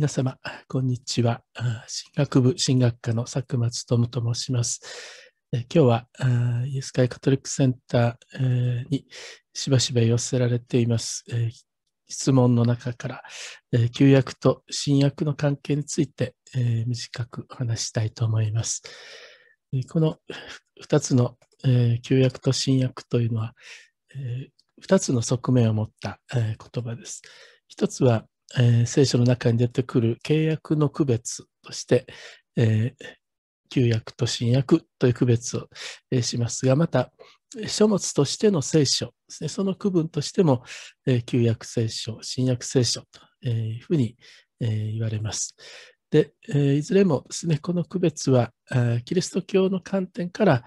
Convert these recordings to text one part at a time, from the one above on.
皆様、こんにちは。進学部進学科の佐久間勉と申します。今日は、イエス会カトリックセンターにしばしば寄せられています、質問の中から、旧約と新約の関係について短くお話したいと思います。この2つの旧約と新約というのは、2つの側面を持った言葉です。1つは、えー、聖書の中に出てくる契約の区別として、えー、旧約と新約という区別を、えー、しますが、また、書物としての聖書ですね、その区分としても、旧約聖書、新約聖書というふうに、言われます。で、いずれもですね、この区別は、キリスト教の観点から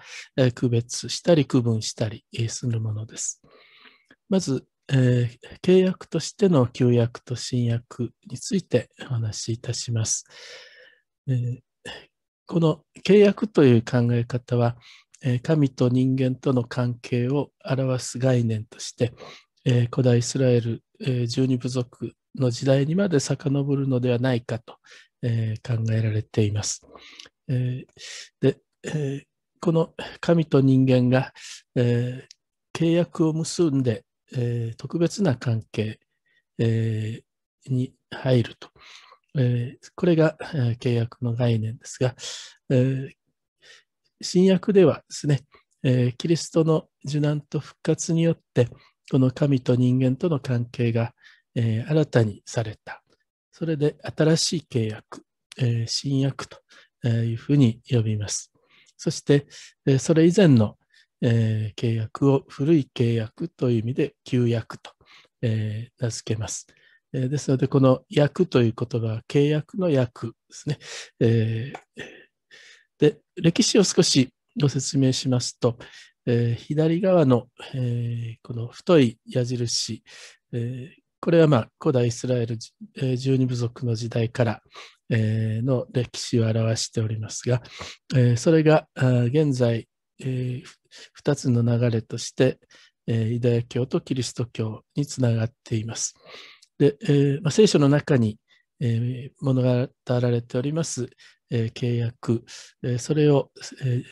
区別したり区分したりするものです。まず、えー、契約としての旧約と新約についてお話しいたします。えー、この契約という考え方は、えー、神と人間との関係を表す概念として、え古代イスラエル、え十二部族の時代にまで遡るのではないかと、え考えられています。えで、えこの神と人間が、え契約を結んでえー、特別な関係、えー、に入ると。えー、これが、えー、契約の概念ですが、えー、新約ではですね、えー、キリストの受難と復活によって、この神と人間との関係が、えー、新たにされた。それで新しい契約、えー、新約というふうに呼びます。そして、えー、それ以前のえー、契約を古い契約という意味で旧約と、えー、名付けます。えー、ですので、この約という言葉は契約の約ですね。えで、歴史を少しご説明しますと、え左側の、えこの太い矢印、えこれはまあ古代イスラエル十二部族の時代から、の歴史を表しておりますが、それが現在えー、2つの流れとして、えー、ユダヤ教とキリスト教につながっています。で、えー、まあ、聖書の中に、えー、物語られております、え契約、えそれを、え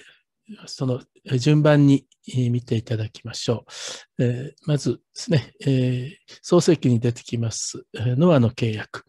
その順番に、見ていただきましょう。えー、まずですね、えー、創世記に出てきます、ノアの契約。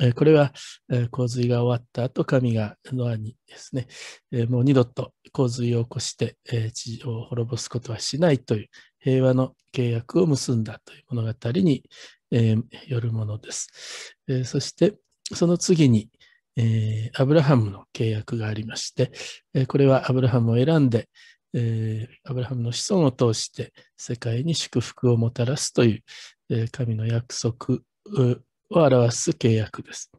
えこれは、え洪水が終わった後、神がノアにですね、えもう二度と洪水を起こして、え地上を滅ぼすことはしないという平和の契約を結んだという物語に、えよるものです。えそして、その次に、えアブラハムの契約がありまして、えこれはアブラハムを選んで、えー、アブラハムの子孫を通して世界に祝福をもたらすという、えー、神の約束を表す契約です。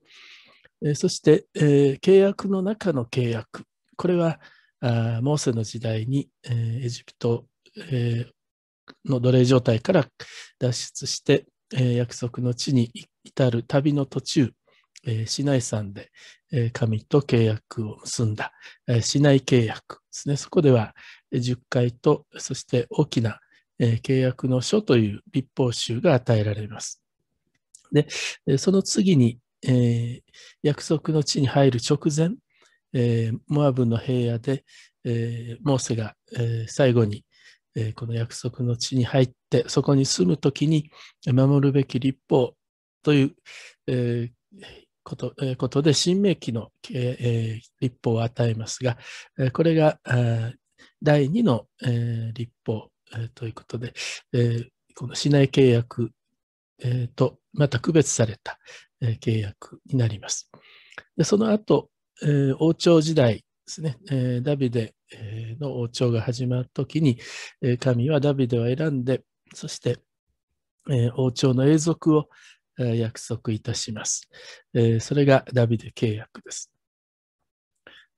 えー、そして、えー、契約の中の契約。これは、あモーセの時代に、えー、エジプト、えー、の奴隷状態から脱出して、えー、約束の地に至る旅の途中、えー、市内山で、えー、神と契約を結んだ、えー、市内契約ですね。そこでは、10回と、そして大きな、えー、契約の書という立法集が与えられます。で、その次に、えー、約束の地に入る直前、えー、モアブの平野で、えー、モーセが、えー、最後に、えー、この約束の地に入って、そこに住むときに守るべき立法という、えー、こと,、えー、ことで、新明期の、えー、立法を与えますが、えー、これが第2の、えー、立法、えー、ということで、えー、この市内契約、えー、とまた区別された、えー、契約になります。でその後、えー、王朝時代ですね、えー、ダビデの王朝が始まるときに、えー、神はダビデを選んで、そして、えー、王朝の永続を約束いたします。それがダビデ契約です。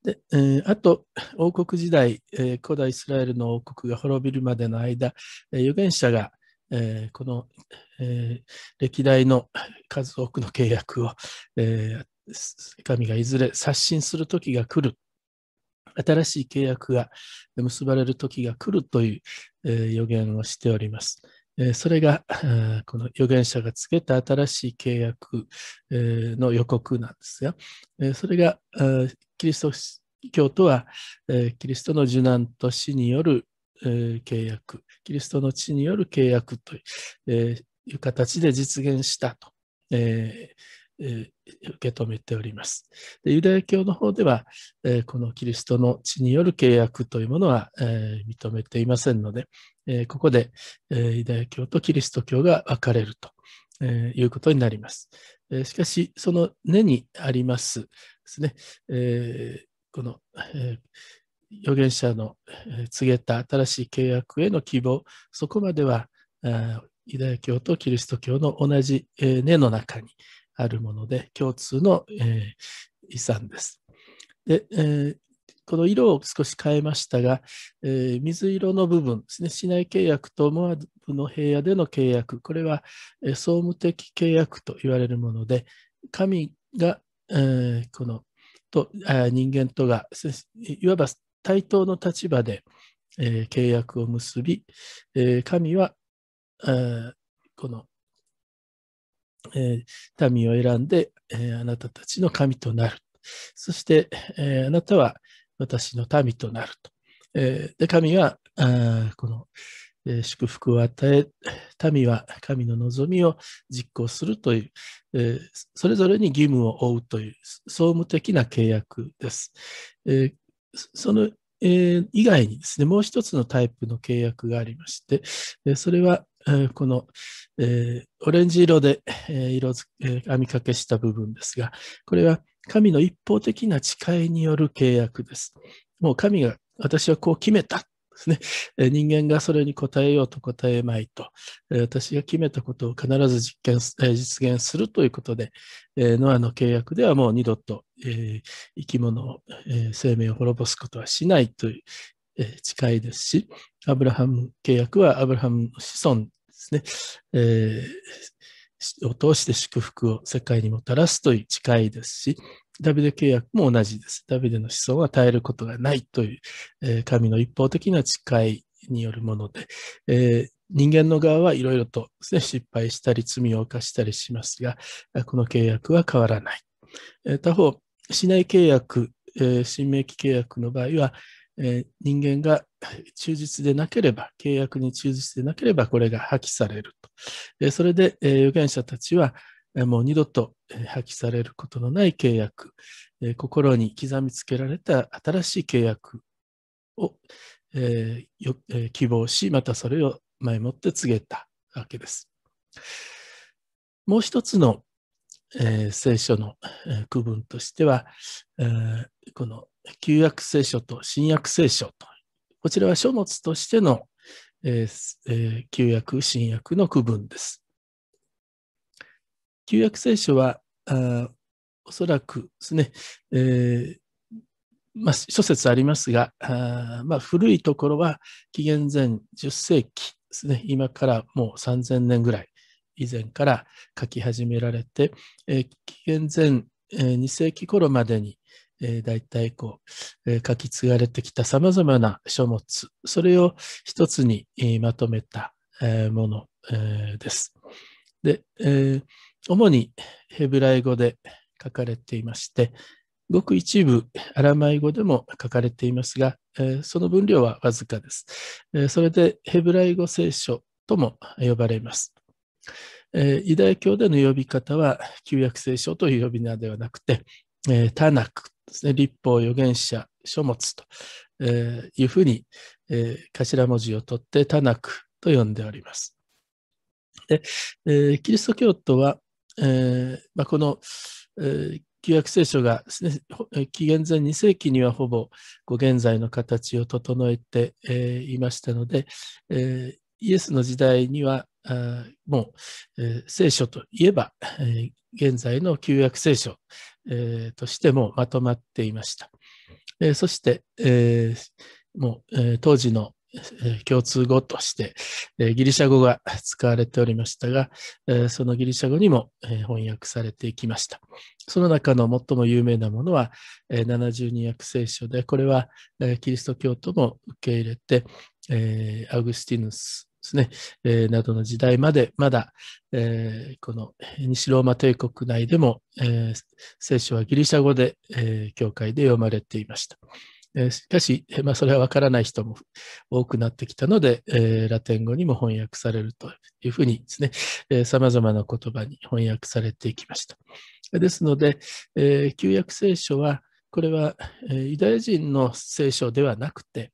で、あと、王国時代、え古代イスラエルの王国が滅びるまでの間、え預言者が、えこの、え歴代の数多くの契約を、え神がいずれ刷新する時が来る。新しい契約が結ばれる時が来るという、え予言をしております。それが、この預言者がつけた新しい契約の予告なんですが、それが、キリスト教とは、キリストの受難と死による契約、キリストの地による契約という形で実現したと。受け止めております。でユダヤ教の方では、このキリストの地による契約というものは認めていませんので、えここで、えユダヤ教とキリスト教が分かれると、えいうことになります。えしかし、その根にありますですね、えこの、え預言者の告げた新しい契約への希望、そこまではユダヤ教とキリスト教の同じ根の中にあるもので、共通の遺産です。で、この色を少し変えましたが、えー、水色の部分ですね、市内契約とモアブの平野での契約、これは、えー、総務的契約と言われるもので、神が、えー、このと人間とが、いわば対等の立場で、えー、契約を結び、えー、神は、えー、この、えー、民を選んで、えー、あなたたちの神となる。そして、えー、あなたは私の民となると。えー、で神はこの、えー、祝福を与え、民は神の望みを実行するという、えー、それぞれに義務を負うという総務的な契約です。えその、え以外にですね、もう一つのタイプの契約がありまして、えそれはこの、えー、オレンジ色で、えー、色づ、え編網掛けした部分ですが、これは神の一方的な誓いによる契約です。もう神が私はこう決めた。ですね、え人間がそれに応えようと答えまいと、え私が決めたことを必ず実現、え実現するということで、えノアの契約ではもう二度と、えー、生き物を、え生命を滅ぼすことはしないという、近いですし、アブラハム契約はアブラハムの子孫ですね、えー、を通して祝福を世界にもたらすという誓いですし、ダビデ契約も同じです。ダビデの子孫は耐えることがないという、えー、神の一方的な誓いによるもので、えー、人間の側はいろいろとね、失敗したり罪を犯したりしますが、この契約は変わらない。他方、市内契約、新明記契約の場合は、えー、人間が 忠実でなければ、契約に忠実でなければ、これが破棄されると。えー、それで、えー、預言者たちは、もう二度と破棄されることのない契約、え心に刻みつけられた新しい契約を、えー、希望し、またそれを前もって告げたわけです。もう一つのえー、聖書の、えー、区分としては、えー、この旧約聖書と新約聖書と、こちらは書物としての、えー、旧約、新約の区分です。旧約聖書は、あおそらくですね、えまあ、諸説ありますが、あまあ、古いところは紀元前10世紀ですね、今からもう3000年ぐらい以前から書き始められて、え紀元前、え2世紀頃までに、え大体こう、え書き継がれてきた様々な書物、それを一つに、まとめた、えもの、えです。で、え主にヘブライ語で書かれていまして、ごく一部アラマイ語でも書かれていますが、その分量はわずかです。それでヘブライ語聖書とも呼ばれます。えー、ユダヤ教での呼び方は旧約聖書という呼び名ではなくて、えー、タナクですね、立法、預言者、書物と、えー、いうふうに、え頭文字を取ってタナクと呼んでおります。でえキリスト教徒は、えまあ、この、え旧約聖書がですね、紀元前2世紀にはほぼ現在の形を整えて、えー、いましたので、えー、イエスの時代には、もう、えー、聖書といえば、えー、現在の旧約聖書、えー、としてもまとまっていました。そして、もう、当時の共通語として、ギリシャ語が使われておりましたが、そのギリシャ語にも翻訳されていきました。その中の最も有名なものは、72訳聖書で、これはキリスト教徒も受け入れて、アウグスティヌスですね、えー、などの時代まで、まだ、えー、この西ローマ帝国内でも、えー、聖書はギリシャ語で、え教会で読まれていました。えしかし、まあ、それはわからない人も多くなってきたので、えラテン語にも翻訳されるというふうにですね、ま様々な言葉に翻訳されていきました。ですので、え旧約聖書は、これは、えユダヤ人の聖書ではなくて、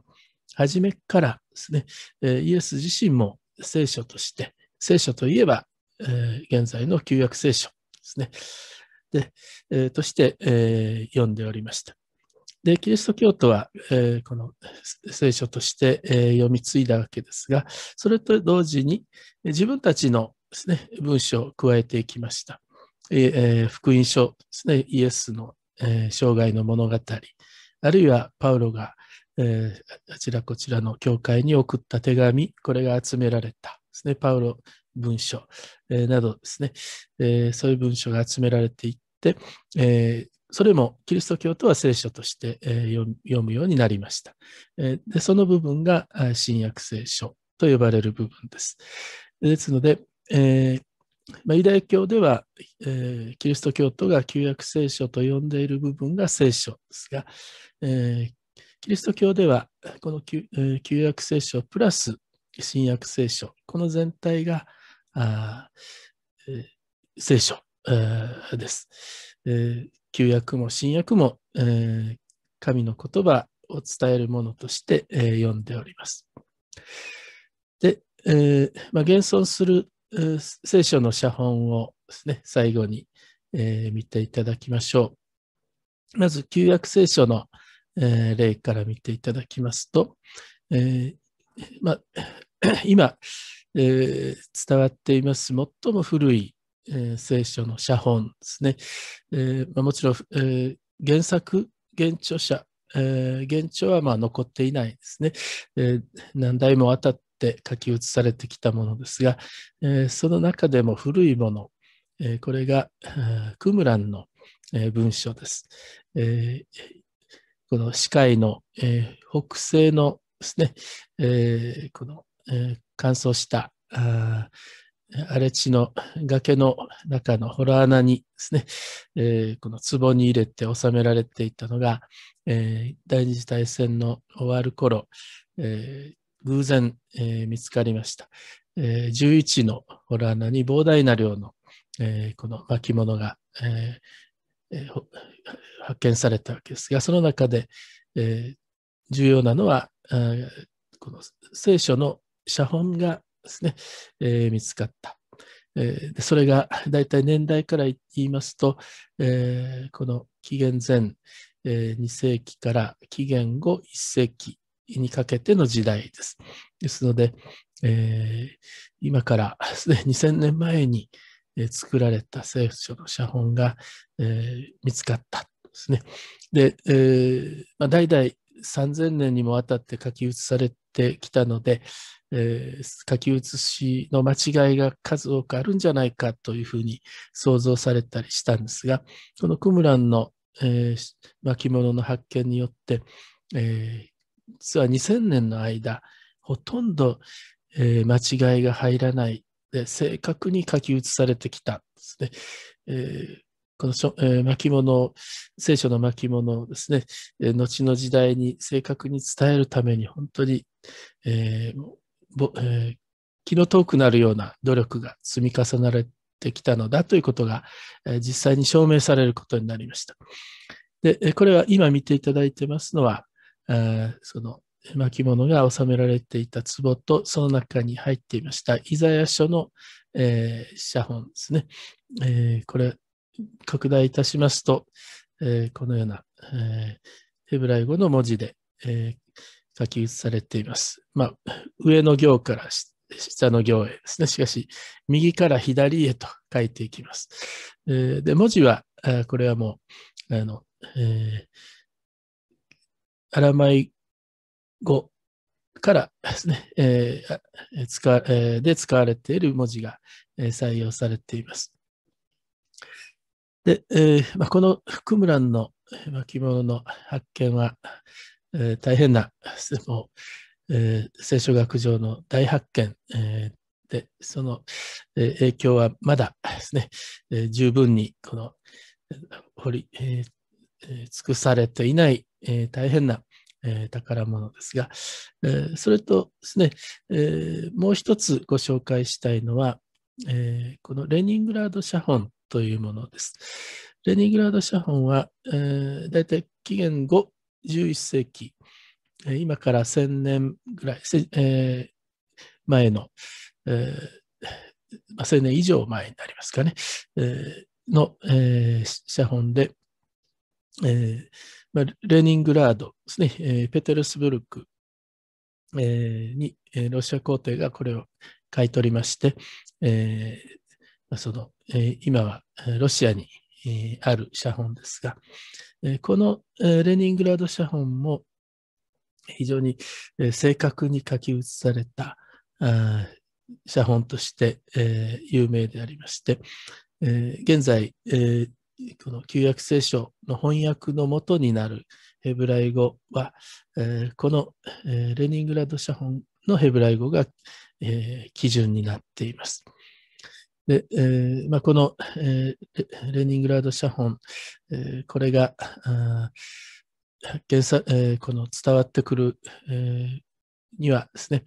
初めからですね、イエス自身も聖書として、聖書といえば、現在の旧約聖書ですね。で、として、読んでおりました。で、キリスト教徒は、この聖書として、読み継いだわけですが、それと同時に自分たちのですね、文章を加えていきました。え福音書ですね、イエスの生涯の物語、あるいはパウロがえー、あちらこちらの教会に送った手紙、これが集められたですね、パウロ文書、えー、などですね、えー、そういう文書が集められていって、えそれもキリスト教徒は聖書として、え読むようになりました。えでその部分が新約聖書と呼ばれる部分です。ですので、えまユダヤ教では、えキリスト教徒が旧約聖書と呼んでいる部分が聖書ですが、えキリスト教では、この旧約聖書プラス新約聖書、この全体が聖書です。旧約も新約も神の言葉を伝えるものとして読んでおります。で、まあ、現存する聖書の写本をですね、最後に見ていただきましょう。まず、旧約聖書のえー、例から見ていただきますと、えー、ま、今、えー、伝わっています最も古い、え聖書の写本ですね。えまもちろん、え原作、原著者、えー、現はま残っていないですね。え何代もわたって書き写されてきたものですが、えその中でも古いもの、えこれがクムランの文章です。えこの歯科医の、えー、北西のですね、えー、この、えー、乾燥した荒れ地の崖の中のー穴にですね、えー、この壺に入れて収められていたのが、えー、第二次大戦の終わる頃、えー、偶然、えー、見つかりました。えー、11のー穴に膨大な量の、えー、この巻物が、えーえー、発見されたわけですが、その中で、えー、重要なのは、この聖書の写本がですね、えー、見つかった。えー、それが大体年代から言いますと、えー、この紀元前、えー、2世紀から紀元後1世紀にかけての時代です。ですので、今からすでに2000年前に、作られた聖書の写本が、見つかったですね。で、えーまあ、代々3000年にもわたって書き写されてきたので、えー、書き写しの間違いが数多くあるんじゃないかというふうに想像されたりしたんですが、このクムランの、えー、巻物の発見によって、えー、実は2000年の間、ほとんど、間違いが入らないで正確に書き写されてきたですね。えーこの、えー、巻物、聖書の巻物をですね、えー、後の時代に正確に伝えるために本当に、えーえー、気の遠くなるような努力が積み重なれてきたのだということが、えー、実際に証明されることになりました。で、これは今見ていただいてますのは、その巻物が収められていた壺と、その中に入っていました、イザヤ書の、えー、写本ですね。えー、これ、拡大いたしますと、えー、このような、えヘブライ語の文字で、え書き写されています。まあ、上の行から下の行へですね。しかし、右から左へと書いていきます。えで、文字は、これはもう、あの、えアラマイ語から ですね、えー、使えー、で使われている文字が、え採用されています。で、えーまあ、このフクムランの巻物の発見は、えー、大変な、もう、えー、聖書学上の大発見、えー、で、その、えー、影響はまだ ですね、えー、十分にこの、掘り、えー、尽くされていない、えー、大変なえー、宝物ですが、えー、それとですね、えー、もう一つご紹介したいのは、えー、このレニングラード写本というものです。レニングラード写本は、えー、だいたい紀元後11世紀、えー、今から1000年ぐらい、えー、前の、えーまあ、1000年以上前になりますかね、えー、の、えー、写本で、えーまあ、レニングラードですね、えー、ペテルスブルク、えー、に、えー、ロシア皇帝がこれを買い取りまして、えー、その、えー、今はロシアに、えー、ある写本ですが、えー、この、えー、レニングラード写本も非常に、えー、正確に書き写されたあ写本として、えー、有名でありまして、えー、現在、えー、この旧約聖書の翻訳のもとになるヘブライ語は、えー、この、えー、レニングラード写本のヘブライ語が、えー、基準になっています。で、えーまあ、この、えー、レニングラード写本、えー、これが、あ原作えー、この伝わってくる、えー、にはですね、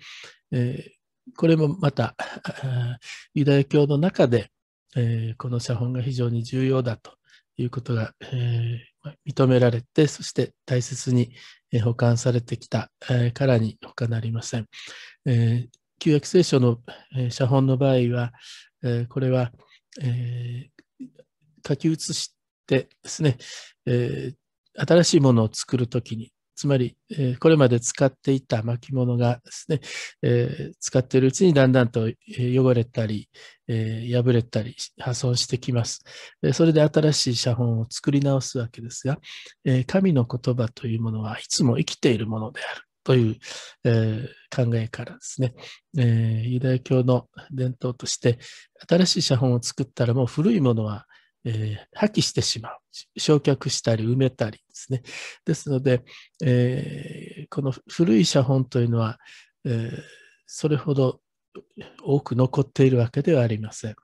えー、これもまたユダヤ教の中で、えー、この写本が非常に重要だということが、え認められて、そして大切に保管されてきたからに他なりません。え旧約聖書の写本の場合は、これは、え書き写してですね、え新しいものを作るときにつまり、えこれまで使っていた巻物がですね、え使っているうちにだんだんと汚れたり、え破れたり破損してきます。それで新しい写本を作り直すわけですが、え神の言葉というものはいつも生きているものである。という、えー、考えからですね、えー、ユダヤ教の伝統として、新しい写本を作ったらもう古いものはえー、破棄してしまう。焼却したり埋めたりですね。ですので、えー、この古い写本というのは、えー、それほど多く残っているわけではありません。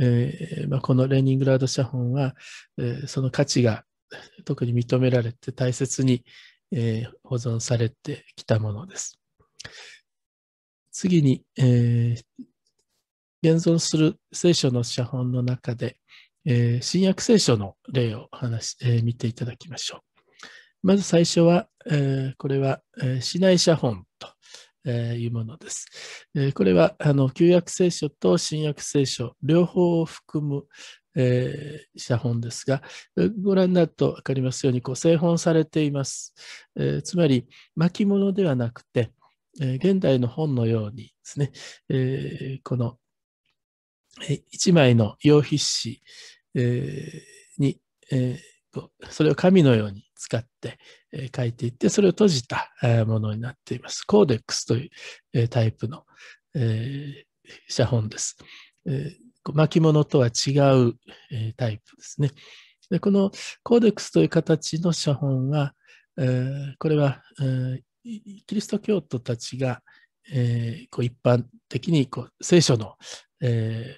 えーまあ、このレーニングラード写本は、えー、その価値が特に認められて大切に、えー、保存されてきたものです。次に、えー、現存する聖書の写本の中で、えー、新約聖書の例を話し、えー、見ていただきましょう。まず最初は、えー、これは、えー、市内写本というものです。えこれはあの旧約聖書と新約聖書両方を含む、え写本ですが、ご覧になると分かりますようにこう製本されています。えつまり巻物ではなくて、え現代の本のようにですね、えこの1枚の用筆紙えー、に、えー、それを神のように使って、えー、書いていって、それを閉じた、えー、ものになっています。コーデックスという、えー、タイプの、えー、写本です。えー、巻物とは違う、えー、タイプですね。でこのコーデックスという形の写本は、えー、これは、えー、キリスト教徒たちが、えー、こう一般的にこう聖書の、え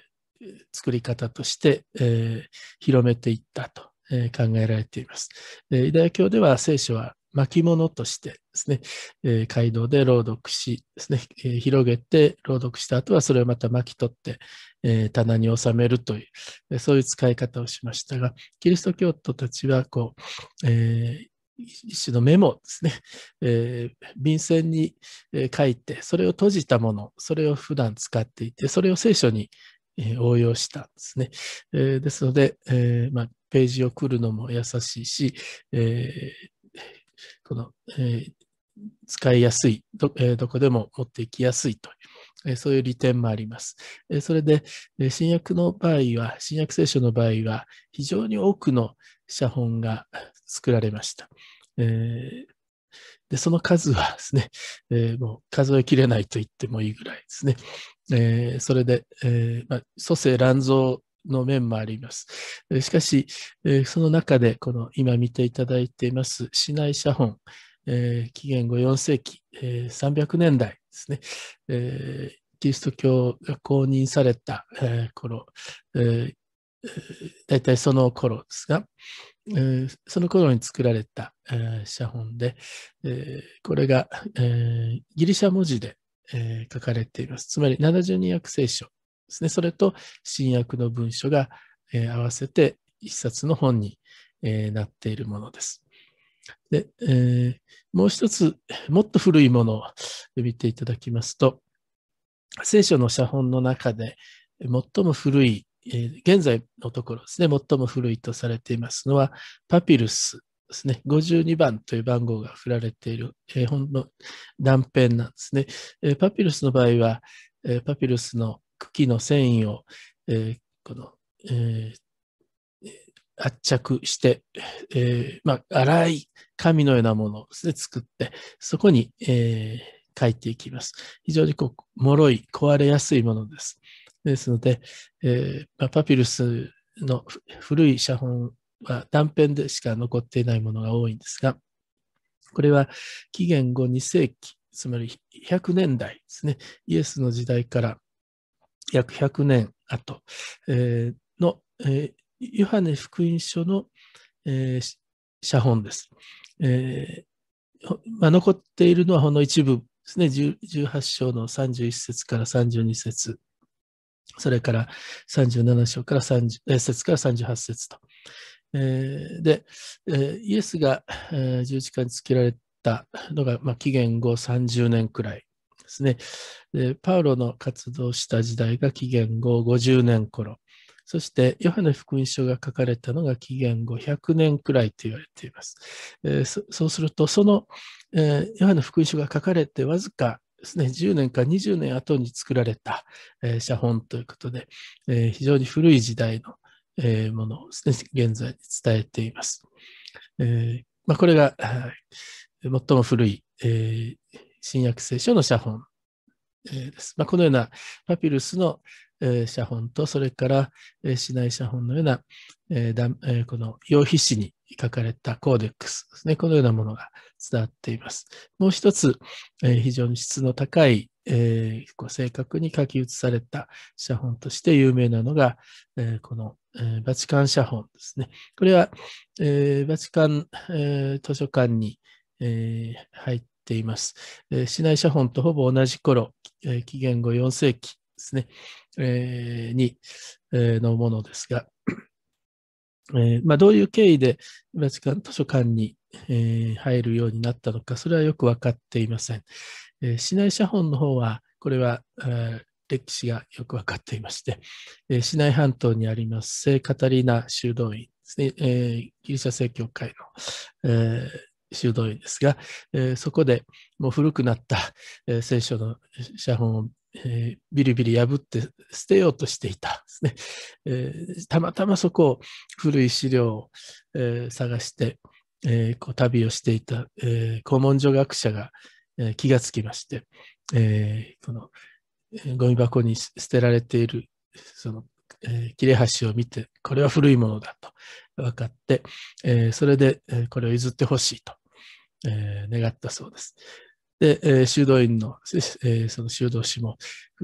作り方として、えー、広めていったと、えー、考えられています。イダヤ教では聖書は巻物としてですね、え街道で朗読しですね、え広げて朗読した後はそれをまた巻き取って、え棚に収めるという、そういう使い方をしましたが、キリスト教徒たちはこう、え一種のメモですね、えー、便箋に書いて、それを閉じたもの、それを普段使っていて、それを聖書に応用したんですね。えー、ですので、えー、まあ、ページを送るのも優しいし、えー、この、え使いやすいど、えどこでも持っていきやすいという、えそういう利点もあります。えそれで、え新約の場合は、新約聖書の場合は、非常に多くの写本が作られました。えで、その数はですね、えー、もう数えきれないと言ってもいいぐらいですね。えー、それで、えー、まあ、蘇生乱造の面もあります。しかし、えその中で、この今見ていただいています、市内写本、え紀元後4世紀、え300年代ですね、えキリスト教が公認された、えー、頃、え 大体その頃ですが、えー、その頃に作られた、えー、写本で、えー、これが、えギリシャ文字で、え書かれています。つまり72訳聖書ですね。それと新約の文書が、え合わせて一冊の本に、えなっているものです。で、えもう一つ、もっと古いものを見ていただきますと、聖書の写本の中で最も古い現在のところですね、最も古いとされていますのは、パピルスですね、52番という番号が振られている、本ほんの断片なんですね。パピルスの場合は、パピルスの茎の繊維を、この、圧着して、えまあ、粗い紙のようなものをですね、作って、そこに、え書いていきます。非常にこう、脆い、壊れやすいものです。ですので、えー、パピルスの古い写本は断片でしか残っていないものが多いんですが、これは紀元後2世紀、つまり100年代ですね、イエスの時代から約100年後、えー、の、えー、ヨハネ福音書の、えー、写本です。えー、まあ、残っているのはほんの一部ですね、18章の31節から32節それから37章から30節から38節と。えー、で、えー、イエスが、えー、十字架につけられたのが、まあ、紀元後30年くらいですねで。パウロの活動した時代が紀元後50年頃。そして、ヨハネ福音書が書かれたのが紀元後100年くらいと言われています。えー、そそうすると、その、えー、ヨハネ福音書が書かれてわずかですね、10年か20年後に作られた、えー、写本ということで、えー、非常に古い時代の、えー、ものをですね、現在に伝えています。えまあ、これが、最も古い、え新約聖書の写本、えです。まあ、このようなパピルスの、え写本と、それから、え市内写本のような、えだえこの用皮紙に書かれたコーデックスですね、このようなものが伝わっています。もう一つ、えー、非常に質の高い、えー、正確に書き写された写本として有名なのが、えー、この、えバチカン写本ですね。これは、えバチカン、え図書館に、え入っています。え市内写本とほぼ同じ頃、え紀元後4世紀ですね、えに、えのものですが、えー、まあ、どういう経緯でバチカン図書館に、えー、入るようになったのか、それはよく分かっていません。えー、市内写本の方は、これは、え歴史がよく分かっていまして、え市内半島にあります、聖カタリーナ修道院ですね、えギリシャ正教会の、え修道院ですが、えそこでもう古くなった、え聖書の写本をえー、ビリビリ破って捨てようとしていたね。えー、たまたまそこを古い資料を、えー、探して、えこう旅をしていた、え古文書学者が、え気がつきまして、えこの、えゴミ箱に捨てられているその、え切れ端を見て、これは古いものだと分かって、えそれで、えこれを譲ってほしいと、え願ったそうです。で、えー、修道院の、えー、その修道士も、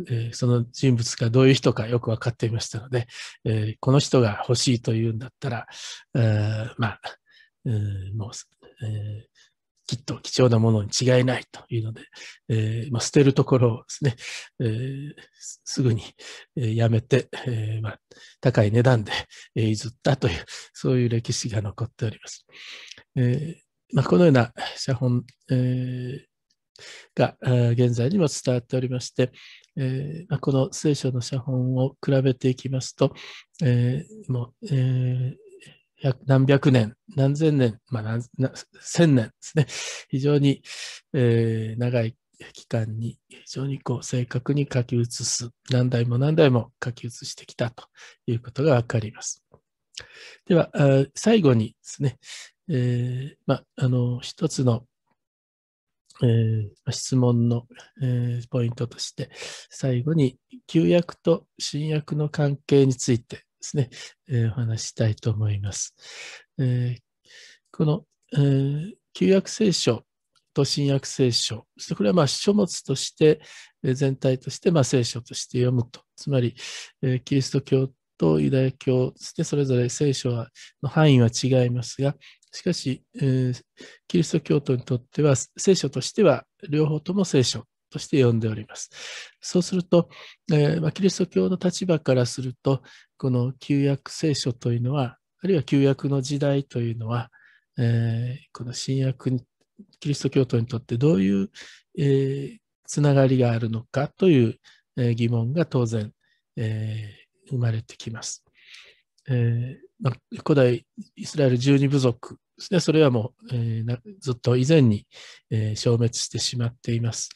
えー、その人物がどういう人かよく分かっていましたので、えこの人が欲しいというんだったら、えまあ、えもう、えきっと貴重なものに違いないというので、えまあ、捨てるところをですね、えすぐにやめて、えまあ、高い値段で譲ったという、そういう歴史が残っております。えまあ、このような写本、えが現在にも伝わっておりまして、えー、この聖書の写本を比べていきますと、えー、もう、えー、何百年、何千年、まあ何、千年ですね、非常に、えー、長い期間に非常にこう正確に書き写す、何代も何代も書き写してきたということがわかります。では、最後にですね、えー、まあ、あの、一つのえー、質問の、えー、ポイントとして、最後に旧約と新約の関係についてですね、えー、お話したいと思います。えこの、え旧約聖書と新約聖書、そしてこれはまあ書物として、え全体としてまあ聖書として読むと。つまり、えキリスト教とユダヤ教、ですね、それぞれ聖書はの範囲は違いますが、しかし、えー、キリスト教徒にとっては、聖書としては両方とも聖書として呼んでおります。そうすると、えー、まあ、キリスト教の立場からすると、この旧約聖書というのは、あるいは旧約の時代というのは、えー、この新約に、キリスト教徒にとってどういう、えつながりがあるのかという、え疑問が当然、え生まれてきます。えー古代イスラエル十二部族ですね。それはもう、えー、ずっと以前に、えー、消滅してしまっています。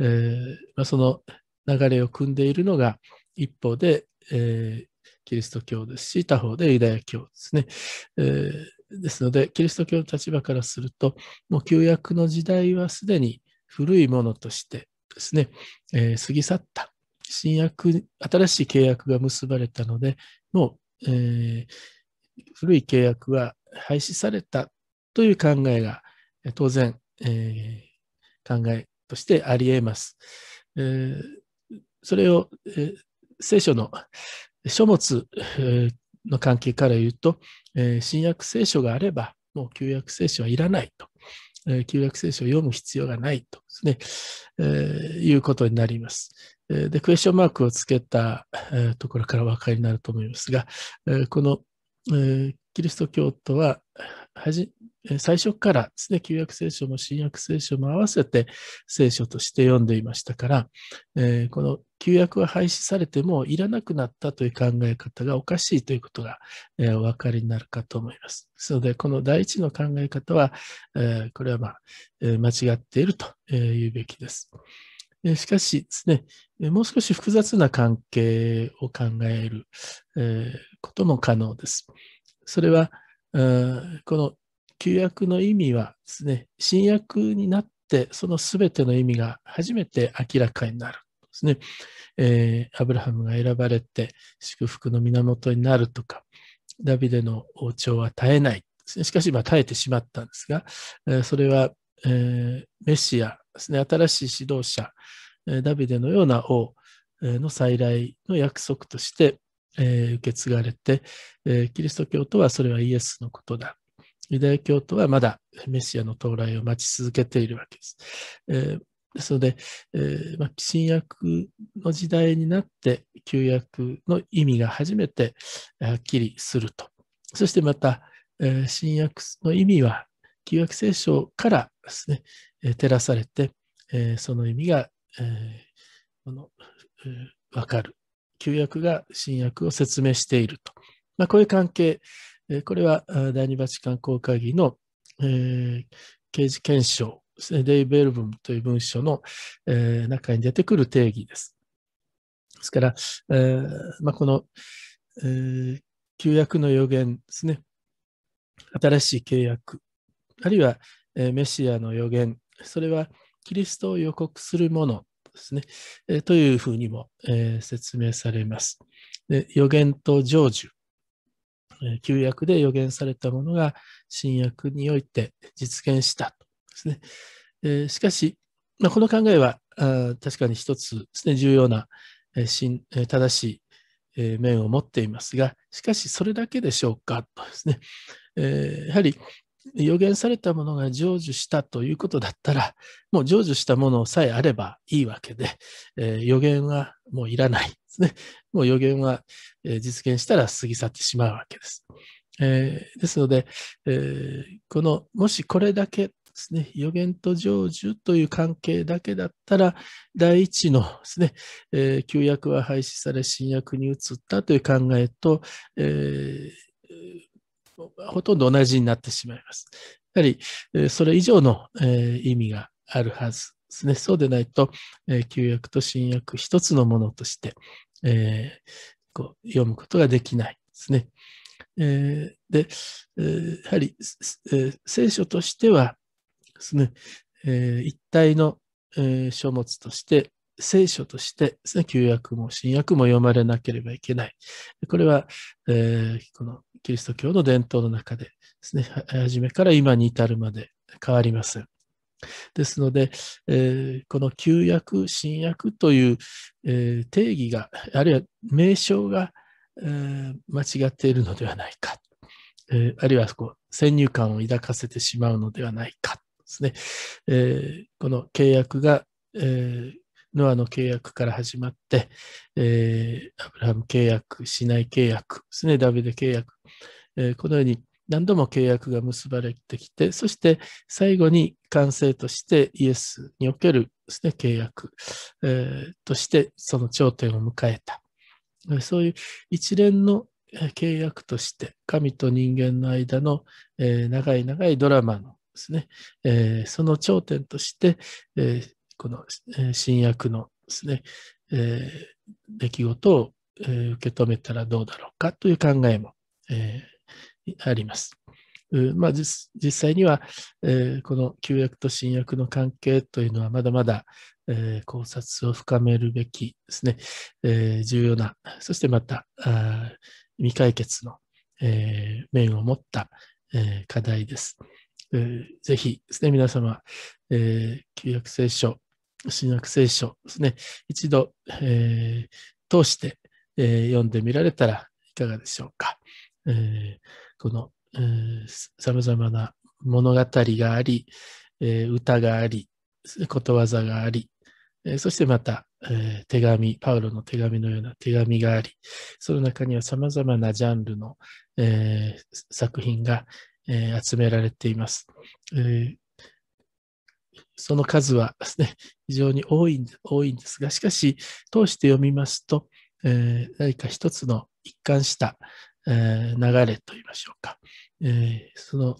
えー、まあ、その流れを組んでいるのが一方で、えキリスト教ですし、他方でユダヤ教ですね。えですので、キリスト教の立場からすると、もう旧約の時代はすでに古いものとしてですね、え過ぎ去った。新約、新しい契約が結ばれたので、もう、えー、古い契約が廃止されたという考えが当然、えー、考えとしてあり得ます。えー、それを、えー、聖書の書物、えー、の関係から言うと、えー、新約聖書があれば、もう旧約聖書はいらないと。え旧約聖書を読む必要がないとですね、えー、いうことになります。えで、クエスチョンマークをつけた、ところからお分かりになると思いますが、えこのキリスト教徒は最初からですね、旧約聖書も新約聖書も合わせて聖書として読んでいましたから、えー、この旧約は廃止されてもいらなくなったという考え方がおかしいということが、えー、お分かりになるかと思います。ですので、この第一の考え方は、えー、これは、まあ、間違っていると、言うべきです。しかしですね、もう少し複雑な関係を考えることも可能です。それは、この旧約の意味はですね、新約になって、その全ての意味が初めて明らかになる。ですね、えアブラハムが選ばれて祝福の源になるとか、ダビデの王朝は絶えない。しかし、ま絶えてしまったんですが、えそれは、えメシアですね、新しい指導者、ダビデのような王の再来の約束として、え受け継がれて、えキリスト教とはそれはイエスのことだ。ユダヤ教徒はまだメシアの到来を待ち続けているわけです。えですので、えーまあ、新約の時代になって、旧約の意味が初めてはっきりすると。そしてまた、えー、新約の意味は、旧約聖書からですね、照らされて、その意味が、この、わかる。旧約が新約を説明していると。まあ、こういう関係、これは第二バチカン公会議の、刑事検証、デイベルブムという文書の、中に出てくる定義です。ですから、まあ、この、旧約の予言ですね。新しい契約、あるいはメシアの予言それはキリストを予告するものですね、えというふうにも、え説明されます。で予言と成就、え旧約で予言されたものが新約において実現したとですね。えしかし、まあ、この考えはあ確かに一つですね、重要な、えしん正しい面を持っていますが、しかしそれだけでしょうかとですね、えやはり予言されたものが成就したということだったら、もう成就したものさえあればいいわけで、えー、予言はもういらないですね。もう予言は、え実現したら過ぎ去ってしまうわけです。えー、ですので、えー、この、もしこれだけですね、予言と成就という関係だけだったら、第一のですね、えー、旧約は廃止され、新約に移ったという考えと、えーほとんど同じになってしまいます。やはり、それ以上の意味があるはずですね。そうでないと、旧約と新約一つのものとして、読むことができないですね。で、やはり、聖書としてはですね、一体の書物として聖書としてですね、旧約も新約も読まれなければいけない。これは、えー、このキリスト教の伝統の中でですね、初めから今に至るまで変わりません。ですので、えー、この旧約、新約という、えー、定義が、あるいは名称が、えー、間違っているのではないか、えあるいはこう先入観を抱かせてしまうのではないかですね、えこの契約が、えーノアの契約から始まって、えー、アブラハム契約、シナイ契約ですね、ダビデ契約、えー、このように何度も契約が結ばれてきて、そして最後に完成としてイエスにおけるですね、契約、えー、としてその頂点を迎えた。そういう一連の契約として神と人間の間の、えー、長い長いドラマのですね、えー、その頂点として、えー、この、えー、新薬のですね、えー、出来事を、えー、受け止めたらどうだろうかという考えも、えー、あります。まあ、実際には、えー、この旧約と新約の関係というのはまだまだ、えー、考察を深めるべきですね、えー、重要な、そしてまた未解決の、え面を持った、え課題です。えぜひですね、皆様、え旧約聖書新約聖書ですね、一度、えー、通して、えー、読んでみられたらいかがでしょうか。えー、この、さま様々な物語があり、えー、歌があり、ことわざがあり、えそしてまた、え手紙、パウロの手紙のような手紙があり、その中には様々なジャンルの、え作品が、え集められています。えその数はですね、非常に多い多いんですが、しかし、通して読みますと、えー、何か一つの一貫した、えー、流れといいましょうか、えー、その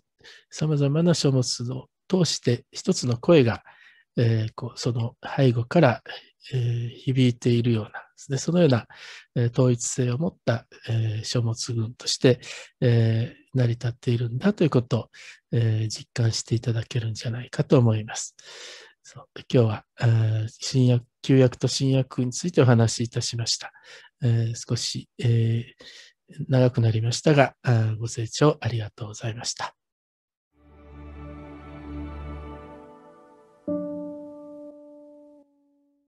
様々な書物を通して一つの声が、えー、こうその背後から、えー、響いているようなですね、そのような、えー、統一性を持った、えー、書物群として、えー成り立っているんだということを、えー、実感していただけるんじゃないかと思います。そう今日は、え新約、旧約と新約についてお話しいたしました。えー、少し、えー、長くなりましたが、ご清聴ありがとうございました。